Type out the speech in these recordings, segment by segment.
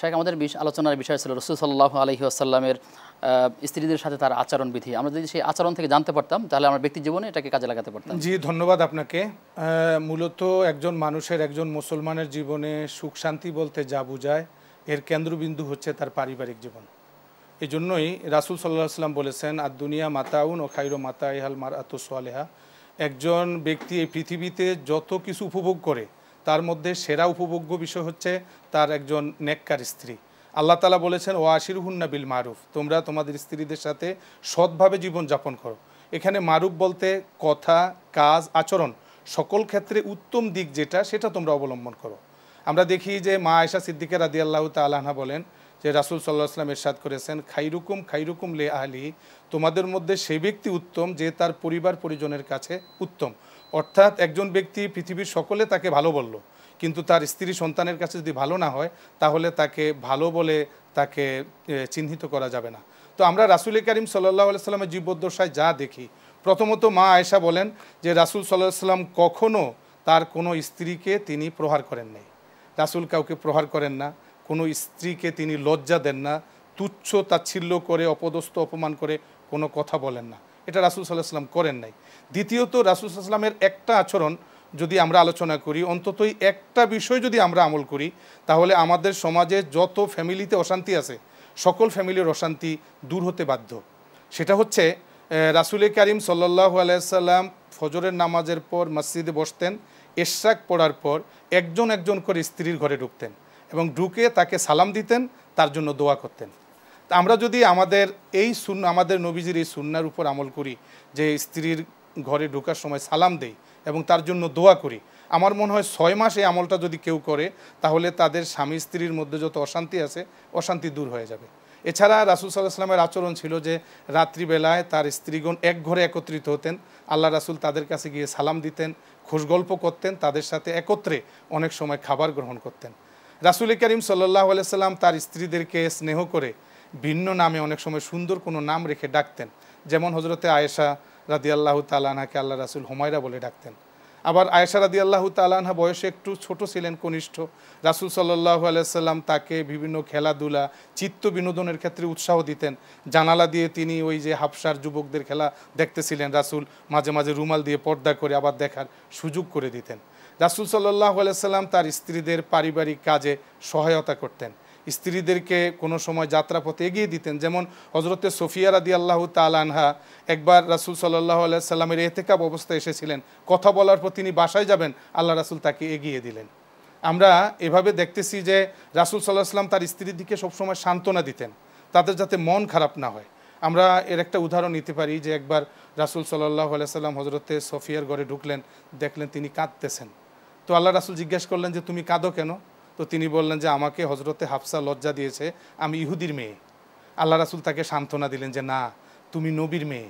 শেখ আমাদের আলোচনার বিষয় ছিল রসুল সাল্লাহ আলহি আসাল্লামের স্ত্রীদের সাথে তার আচরণ বিধি আমরা যদি সেই আচরণ থেকে জানতে পারতাম তাহলে আমরা ব্যক্তি জীবনে এটাকে কাজে লাগাতে পারতাম জি ধন্যবাদ আপনাকে মূলত একজন মানুষের একজন মুসলমানের জীবনে সুখ শান্তি বলতে যা বুঝায় এর কেন্দ্রবিন্দু হচ্ছে তার পারিবারিক জীবন এই জন্যই রাসুল সাল্লাহ আসলাম বলেছেন আর দুনিয়া মাতাউন ও খাইরো মাতা এহাল মার আতো সোয়ালেহা একজন ব্যক্তি এই পৃথিবীতে যত কিছু উপভোগ করে তার মধ্যে সেরা উপভোগ্য বিষয় হচ্ছে তার একজন নেককার স্ত্রী আল্লাহ তালা বলেছেন ও আশির হুন্না বিল মারুফ তোমরা তোমাদের স্ত্রীদের সাথে সৎভাবে জীবনযাপন করো এখানে মারুফ বলতে কথা কাজ আচরণ সকল ক্ষেত্রে উত্তম দিক যেটা সেটা তোমরা অবলম্বন করো আমরা দেখি যে মা আয়সা সিদ্দিকে রাদি আল্লাহ তালাহা বলেন যে রাসুল সাল্লাহ আসলাম এরশাদ করেছেন খাইরুকুম খাইরুকুম লে আহলি তোমাদের মধ্যে সেই ব্যক্তি উত্তম যে তার পরিবার পরিজনের কাছে উত্তম অর্থাৎ একজন ব্যক্তি পৃথিবীর সকলে তাকে ভালো বলল কিন্তু তার স্ত্রী সন্তানের কাছে যদি ভালো না হয় তাহলে তাকে ভালো বলে তাকে চিহ্নিত করা যাবে না তো আমরা রাসুল করিম সাল্লাহ সাল্লামের জীবদ্দশায় যা দেখি প্রথমত মা আয়েশা বলেন যে রাসুল সাল্লাহ সাল্লাম কখনও তার কোনো স্ত্রীকে তিনি প্রহার করেন নাই রাসুল কাউকে প্রহার করেন না কোনো স্ত্রীকে তিনি লজ্জা দেন না তুচ্ছ তাচ্ছিল্য করে অপদস্থ অপমান করে কোনো কথা বলেন না এটা রাসুল সাল্লাহ সাল্লাম করেন নাই দ্বিতীয়ত রাসুল সাল্লামের একটা আচরণ যদি আমরা আলোচনা করি অন্ততই একটা বিষয় যদি আমরা আমল করি তাহলে আমাদের সমাজে যত ফ্যামিলিতে অশান্তি আছে সকল ফ্যামিলির অশান্তি দূর হতে বাধ্য সেটা হচ্ছে রাসুল কারিম সাল্লাহ আলাইসাল্লাম ফজরের নামাজের পর মসজিদে বসতেন এশাক পড়ার পর একজন একজন করে স্ত্রীর ঘরে ঢুকতেন এবং ঢুকে তাকে সালাম দিতেন তার জন্য দোয়া করতেন আমরা যদি আমাদের এই শূন্য আমাদের নবীজির এই শূন্যার উপর আমল করি যে স্ত্রীর ঘরে ঢোকার সময় সালাম দেই এবং তার জন্য দোয়া করি আমার মনে হয় ছয় মাস এই আমলটা যদি কেউ করে তাহলে তাদের স্বামী স্ত্রীর মধ্যে যত অশান্তি আছে অশান্তি দূর হয়ে যাবে এছাড়া রাসুল সাল্লাহ সাল্লামের আচরণ ছিল যে রাত্রিবেলায় তার স্ত্রীগণ এক ঘরে একত্রিত হতেন আল্লাহ রাসুল তাদের কাছে গিয়ে সালাম দিতেন খুশগল্প করতেন তাদের সাথে একত্রে অনেক সময় খাবার গ্রহণ করতেন রাসুল করিম সাল্লাহ সাল্লাম তার স্ত্রীদেরকে স্নেহ করে ভিন্ন নামে অনেক সময় সুন্দর কোনো নাম রেখে ডাকতেন যেমন হজরতে আয়েশা রাদি আল্লাহ তালাহাকে আল্লাহ রাসুল হুমায়রা বলে ডাকতেন আবার আয়েশা রাদি আল্লাহ তালাহা বয়সে একটু ছোট ছিলেন কনিষ্ঠ রাসুল সাল্লাহ আলাইসাল্লাম তাকে বিভিন্ন খেলাধুলা চিত্ত বিনোদনের ক্ষেত্রে উৎসাহ দিতেন জানালা দিয়ে তিনি ওই যে হাফসার যুবকদের খেলা দেখতেছিলেন রাসুল মাঝে মাঝে রুমাল দিয়ে পর্দা করে আবার দেখার সুযোগ করে দিতেন রাসুল সাল্লাহ আলাইসাল্লাম তার স্ত্রীদের পারিবারিক কাজে সহায়তা করতেন স্ত্রীদেরকে কোনো সময় যাত্রাপথে এগিয়ে দিতেন যেমন হজরতে সোফিয়া রাদি আল্লাহ তালানহা একবার রাসুল সাল্লাহ আল্লাহ সাল্লামের এহতেকাব অবস্থায় এসেছিলেন কথা বলার পর তিনি বাসায় যাবেন আল্লাহ রাসুল তাকে এগিয়ে দিলেন আমরা এভাবে দেখতেছি যে রাসুল সাল্লাহ সাল্লাম তার স্ত্রীর দিকে সবসময় সান্ত্বনা দিতেন তাদের যাতে মন খারাপ না হয় আমরা এর একটা উদাহরণ নিতে পারি যে একবার রাসুল সাল্লাহ আলাইসাল্লাম হজরতে সফিয়ার ঘরে ঢুকলেন দেখলেন তিনি কাঁদতেছেন তো আল্লাহ রাসুল জিজ্ঞেস করলেন যে তুমি কাঁদো কেন তো তিনি বললেন যে আমাকে হজরতে হাফসা লজ্জা দিয়েছে আমি ইহুদির মেয়ে আল্লাহ রাসুল তাকে সান্ত্বনা দিলেন যে না তুমি নবীর মেয়ে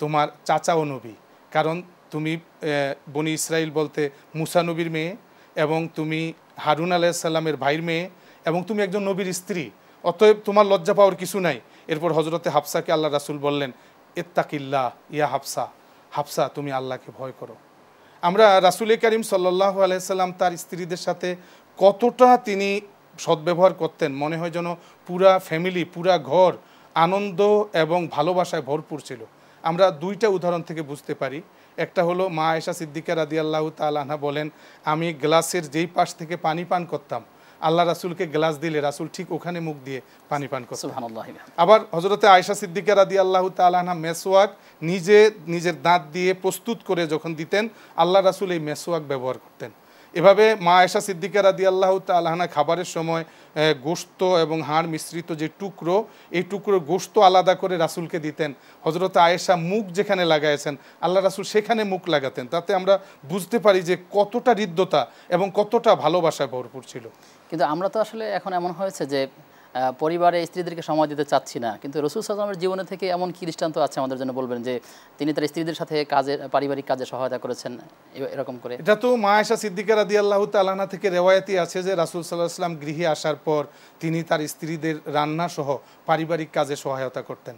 তোমার চাচাও নবী কারণ তুমি বনি ইসরায়েল বলতে মুসা নবীর মেয়ে এবং তুমি হারুন আলাইসাল্লামের ভাইয়ের মেয়ে এবং তুমি একজন নবীর স্ত্রী অতএব তোমার লজ্জা পাওয়ার কিছু নাই এরপর হজরতে হাফসাকে আল্লাহ রাসুল বললেন এত্তাকিল্লা ইয়া হাফসা হাফসা তুমি আল্লাহকে ভয় করো আমরা রাসুল করিম সাল্লাহ আলাইসাল্লাম তার স্ত্রীদের সাথে কতটা তিনি সদ্ব্যবহার করতেন মনে হয় যেন পুরা ফ্যামিলি পুরা ঘর আনন্দ এবং ভালোবাসায় ভরপুর ছিল আমরা দুইটা উদাহরণ থেকে বুঝতে পারি একটা হলো মা আয়েশা সিদ্দিকা রাদি আল্লাহ তালাহা বলেন আমি গ্লাসের যেই পাশ থেকে পানি পান করতাম আল্লাহ রাসুলকে গ্লাস দিলে রাসুল ঠিক ওখানে মুখ দিয়ে পানি পান করতেন আবার হজরতে আয়সা সিদ্দিকা রাদি আল্লাহ তালাহা মেসোয়াক নিজে নিজের দাঁত দিয়ে প্রস্তুত করে যখন দিতেন আল্লাহ রাসুল এই মেসোয়াক ব্যবহার করতেন এভাবে মা আয়সা সিদ্দিকা রাদি আল্লাহ তালাহানা খাবারের সময় গোস্ত এবং হাড় মিশ্রিত যে টুকরো এই টুকরো গোস্ত আলাদা করে রাসুলকে দিতেন হজরত আয়েশা মুখ যেখানে লাগাইছেন আল্লাহ রাসুল সেখানে মুখ লাগাতেন তাতে আমরা বুঝতে পারি যে কতটা হৃদ্যতা এবং কতটা ভালোবাসায় ভরপুর ছিল কিন্তু আমরা তো আসলে এখন এমন হয়েছে যে পরিবারে স্ত্রীদেরকে সময় দিতে চাচ্ছি না কিন্তু রসুল সাল্লামের জীবনে থেকে এমন কি দৃষ্টান্ত আছে আমাদের জন্য বলবেন যে তিনি তার স্ত্রীদের সাথে কাজে পারিবারিক কাজে সহায়তা করেছেন এরকম করে এটা তো মা মায়েশা সিদ্দিকা রাদি আল্লাহ তালানা থেকে রেওয়ায়তি আছে যে রাসুল সাল্লাহ গৃহে আসার পর তিনি তার স্ত্রীদের রান্না সহ পারিবারিক কাজে সহায়তা করতেন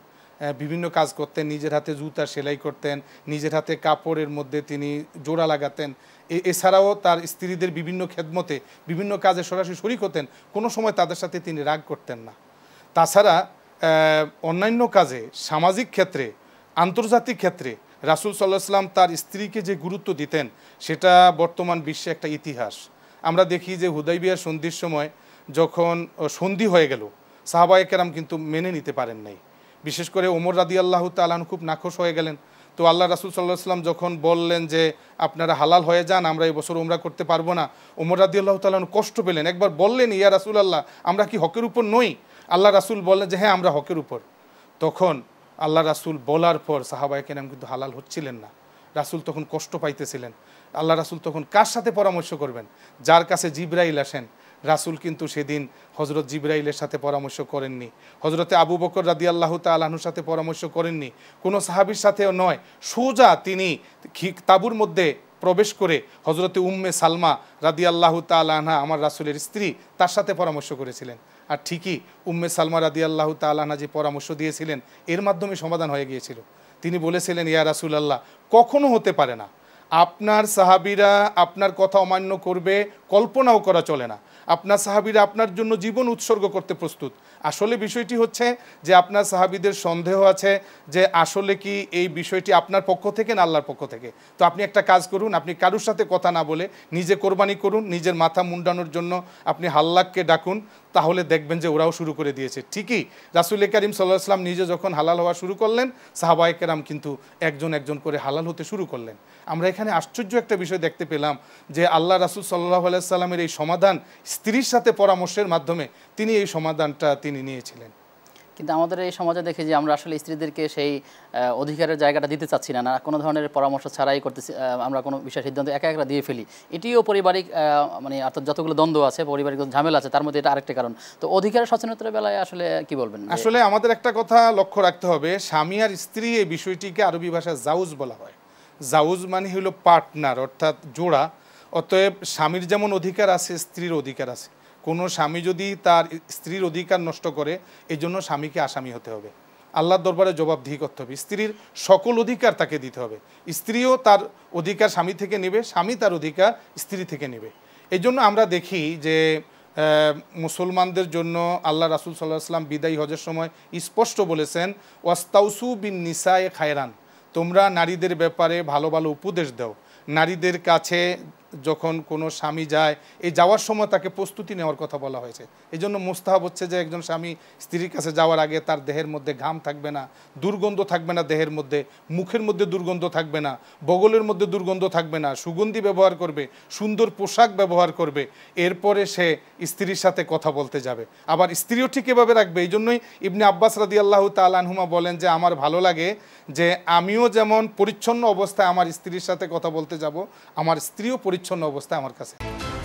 বিভিন্ন কাজ করতেন নিজের হাতে জুতা সেলাই করতেন নিজের হাতে কাপড়ের মধ্যে তিনি জোড়া লাগাতেন এছাড়াও তার স্ত্রীদের বিভিন্ন খেদমতে বিভিন্ন কাজে সরাসরি শরিক হতেন কোনো সময় তাদের সাথে তিনি রাগ করতেন না তাছাড়া অন্যান্য কাজে সামাজিক ক্ষেত্রে আন্তর্জাতিক ক্ষেত্রে রাসুল সাল্লাহ সাল্লাম তার স্ত্রীকে যে গুরুত্ব দিতেন সেটা বর্তমান বিশ্বে একটা ইতিহাস আমরা দেখি যে হুদাইবিয়ার সন্ধির সময় যখন সন্ধি হয়ে গেল সাহাবায়কেরাম কিন্তু মেনে নিতে পারেন নাই বিশেষ করে ওমর রাদি আল্লাহ তালান খুব নাখোশ হয়ে গেলেন তো আল্লাহ রাসুল সাল্লাহ সাল্লাম যখন বললেন যে আপনারা হালাল হয়ে যান আমরা এই বছর ওমরা করতে পারবো না ওমর রাদি আল্লাহ তালান কষ্ট পেলেন একবার বললেন ইয়া রাসুল আল্লাহ আমরা কি হকের উপর নই আল্লাহ রাসুল বললেন যে হ্যাঁ আমরা হকের উপর তখন আল্লাহ রাসুল বলার পর সাহাবাই কেনাম কিন্তু হালাল হচ্ছিলেন না রাসুল তখন কষ্ট পাইতেছিলেন আল্লাহ রাসুল তখন কার সাথে পরামর্শ করবেন যার কাছে জিব্রাইল আসেন রাসুল কিন্তু সেদিন হজরত জিব্রাইলের সাথে পরামর্শ করেননি হজরতে আবু বকর রাদি আল্লাহ তালাহুর সাথে পরামর্শ করেননি কোনো সাহাবির সাথেও নয় সোজা তিনি তাবুর মধ্যে প্রবেশ করে হজরতে উম্মে সালমা রাদি আল্লাহ তালাহা আমার রাসুলের স্ত্রী তার সাথে পরামর্শ করেছিলেন আর ঠিকই উম্মে সালমা রাদি আল্লাহ তালাহা যে পরামর্শ দিয়েছিলেন এর মাধ্যমে সমাধান হয়ে গিয়েছিল তিনি বলেছিলেন ইয়া রাসুল আল্লাহ কখনো হতে পারে না আপনার সাহাবিরা আপনার কথা অমান্য করবে কল্পনাও করা চলে না আপনার সাহাবিরা আপনার জন্য জীবন উৎসর্গ করতে প্রস্তুত আসলে বিষয়টি হচ্ছে যে আপনার সাহাবিদের সন্দেহ আছে যে আসলে কি এই বিষয়টি আপনার পক্ষ থেকে না আল্লাহর পক্ষ থেকে তো আপনি একটা কাজ করুন আপনি কারুর সাথে কথা না বলে নিজে কোরবানি করুন নিজের মাথা মুন্ডানোর জন্য আপনি হাল্লাককে ডাকুন তাহলে দেখবেন যে ওরাও শুরু করে দিয়েছে ঠিকই রাসুল করিম সাল্লাহসাল্লাম নিজে যখন হালাল হওয়া শুরু করলেন সাহাবায়কেরাম কিন্তু একজন একজন করে হালাল হতে শুরু করলেন আমরা এখানে আশ্চর্য একটা বিষয় দেখতে পেলাম যে আল্লাহ রাসুল সাল্লাহ আলাইসাল্লামের এই সমাধান স্ত্রীর সাথে পরামর্শের মাধ্যমে তিনি এই সমাধানটা তিনি নিয়েছিলেন কিন্তু আমাদের এই সমাজে দেখে যে আমরা আসলে স্ত্রীদেরকে সেই অধিকারের জায়গাটা দিতে চাচ্ছি না না কোনো ধরনের পরামর্শ ছাড়াই করতেছি আমরা কোনো বিষয় সিদ্ধান্ত একা একা দিয়ে ফেলি এটিও পারিবারিক মানে অর্থাৎ যতগুলো দ্বন্দ্ব আছে পারিবারিক ঝামেলা আছে তার মধ্যে এটা আরেকটা কারণ তো অধিকার সচেতনতার বেলায় আসলে কি বলবেন আসলে আমাদের একটা কথা লক্ষ্য রাখতে হবে স্বামী আর স্ত্রী এই বিষয়টিকে আরবি ভাষায় জাউজ বলা হয় জাউজ মানে হইল পার্টনার অর্থাৎ জোড়া অতএব স্বামীর যেমন অধিকার আছে স্ত্রীর অধিকার আছে কোনো স্বামী যদি তার স্ত্রীর অধিকার নষ্ট করে এই জন্য স্বামীকে আসামি হতে হবে আল্লাহর দরবারে জবাবদিহি করতে হবে স্ত্রীর সকল অধিকার তাকে দিতে হবে স্ত্রীও তার অধিকার স্বামী থেকে নেবে স্বামী তার অধিকার স্ত্রী থেকে নেবে এই জন্য আমরা দেখি যে মুসলমানদের জন্য আল্লাহ রাসুল সাল্লাহ আসলাম বিদায়ী হজের সময় স্পষ্ট বলেছেন ওয়াস্তাউসু বিন নিসায় খায়রান তোমরা নারীদের ব্যাপারে ভালো ভালো উপদেশ দাও নারীদের কাছে যখন কোনো স্বামী যায় এই যাওয়ার সময় তাকে প্রস্তুতি নেওয়ার কথা বলা হয়েছে এই জন্য মোস্তাহাব হচ্ছে যে একজন স্বামী স্ত্রীর কাছে যাওয়ার আগে তার দেহের মধ্যে ঘাম থাকবে না দুর্গন্ধ থাকবে না দেহের মধ্যে মুখের মধ্যে দুর্গন্ধ থাকবে না বগলের মধ্যে দুর্গন্ধ থাকবে না সুগন্ধি ব্যবহার করবে সুন্দর পোশাক ব্যবহার করবে এরপরে সে স্ত্রীর সাথে কথা বলতে যাবে আবার স্ত্রীও ঠিক এভাবে রাখবে এই জন্যই ইবনে আব্বাস রাদি আল্লাহ তালহুমা বলেন যে আমার ভালো লাগে যে আমিও যেমন পরিচ্ছন্ন অবস্থায় আমার স্ত্রীর সাথে কথা বলতে যাব আমার স্ত্রীও পরিচ্ছন্ন পরিচ্ছন্ন অবস্থা আমার কাছে